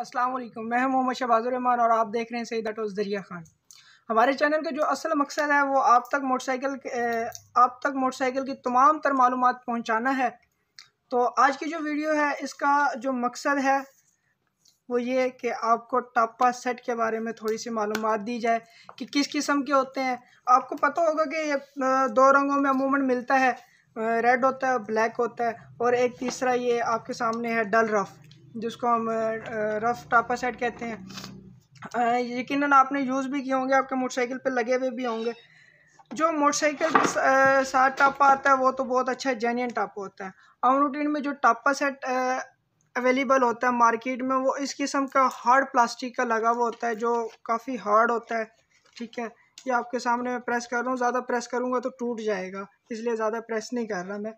अस्सलाम वालेकुम मैं मोहम्मद शहबाज रहमान और आप देख रहे हैं सईद अटोज दरिया खान हमारे चैनल का जो असल मकसद है वो आप तक मोटरसाइकिल आप तक मोटरसाइकिल की तमाम तर मालूम पहुँचाना है तो आज की जो वीडियो है इसका जो मकसद है वो ये कि आपको टापा सेट के बारे में थोड़ी सी मालूम दी जाए कि किस किस्म के होते हैं आपको पता होगा कि ये दो रंगों में अमूमन मिलता है रेड होता है ब्लैक होता है और एक तीसरा ये आपके सामने है डल रफ़ जिसको हम रफ़ टापा सेट कहते हैं यकीनन आपने यूज़ भी किए होंगे आपके मोटरसाइकिल पे लगे हुए भी होंगे जो मोटरसाइकिल साथ टापा आता है वो तो बहुत अच्छा जेन्यन टापा होता है आम रूटीन में जो टापा सेट अवेलेबल होता है मार्केट में वो इस किस्म का हार्ड प्लास्टिक का लगा हुआ होता है जो काफ़ी हार्ड होता है ठीक है ये आपके सामने मैं प्रेस कर रहा हूँ ज़्यादा प्रेस करूँगा तो टूट जाएगा इसलिए ज़्यादा प्रेस नहीं कर रहा मैं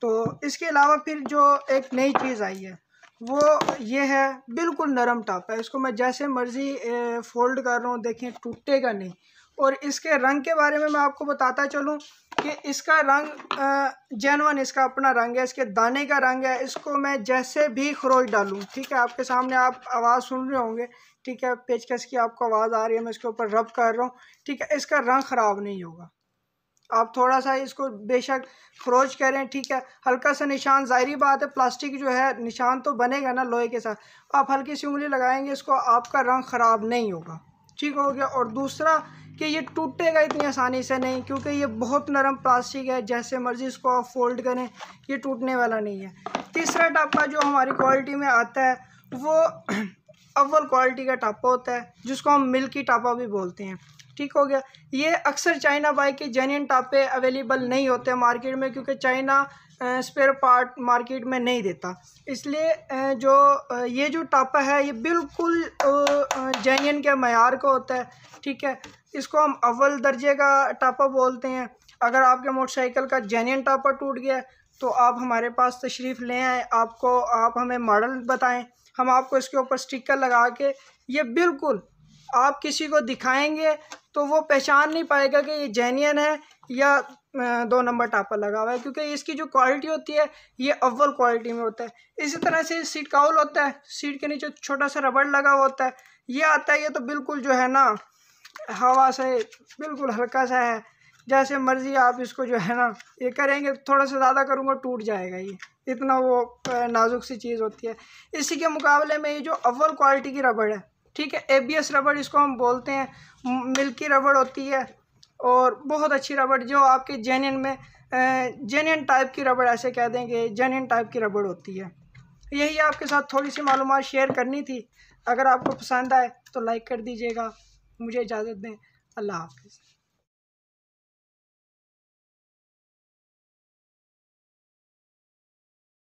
तो इसके अलावा फिर जो एक नई चीज़ आई है वो ये है बिल्कुल नरम टॉप है इसको मैं जैसे मर्ज़ी फोल्ड कर रहा हूँ देखें टूटेगा नहीं और इसके रंग के बारे में मैं आपको बताता चलूँ कि इसका रंग जैनवन इसका अपना रंग है इसके दाने का रंग है इसको मैं जैसे भी खरोच डालूँ ठीक है आपके सामने आप आवाज़ सुन रहे होंगे ठीक है पेचकस की आपको आवाज़ आ रही है मैं इसके ऊपर रब कर रहा हूँ ठीक है इसका रंग ख़राब नहीं होगा आप थोड़ा सा इसको बेशक फ्रोज करें ठीक है हल्का सा निशान ज़ाहरी बात है प्लास्टिक जो है निशान तो बनेगा ना लोहे के साथ आप हल्की सी उंगली लगाएंगे इसको आपका रंग ख़राब नहीं होगा ठीक हो गया और दूसरा कि ये टूटेगा इतनी आसानी से नहीं क्योंकि ये बहुत नरम प्लास्टिक है जैसे मर्ज़ी इसको आप फोल्ड करें ये टूटने वाला नहीं है तीसरा टापा जो हमारी क्वालिटी में आता है वो अव्वल क्वालिटी का टापा होता है जिसको हम मिल्की टापा भी बोलते हैं ठीक हो गया ये अक्सर चाइना बाइक के जेन्यन टापे अवेलेबल नहीं होते मार्केट में क्योंकि चाइना स्पेयर पार्ट मार्केट में नहीं देता इसलिए जो ये जो टापा है ये बिल्कुल जेन्यन के मैार का होता है ठीक है इसको हम अव्वल दर्जे का टापा बोलते हैं अगर आपके मोटरसाइकिल का जेन्यन टापा टूट गया तो आप हमारे पास तशरीफ़ ले आएँ आपको आप हमें मॉडल बताएं हम आपको इसके ऊपर स्टिकर लगा के ये बिल्कुल आप किसी को दिखाएंगे तो वो पहचान नहीं पाएगा कि ये जेन्यन है या दो नंबर टापर लगा हुआ है क्योंकि इसकी जो क्वालिटी होती है ये अव्वल क्वालिटी में होता है इसी तरह से सीट काउल होता है सीट के नीचे छोटा सा रबड़ लगा हुआ होता है ये आता है ये तो बिल्कुल जो है ना हवा से बिल्कुल हल्का सा है जैसे मर्ज़ी आप इसको जो है ना ये करेंगे थोड़ा सा ज़्यादा करूँगा टूट जाएगा ये इतना वो नाजुक सी चीज़ होती है इसी के मुकाबले में ये जो अव्वल क्वालिटी की रबड़ है ठीक है एबीएस रबड़ इसको हम बोलते हैं मिल्की रबड़ होती है और बहुत अच्छी रबड़ जो आपके जेनियन में जेनियन टाइप की रबड़ ऐसे कह देंगे जेनियन टाइप की रबड़ होती है यही आपके साथ थोड़ी सी मालूम शेयर करनी थी अगर आपको पसंद आए तो लाइक कर दीजिएगा मुझे इजाज़त दें अल्लाह हाफिज़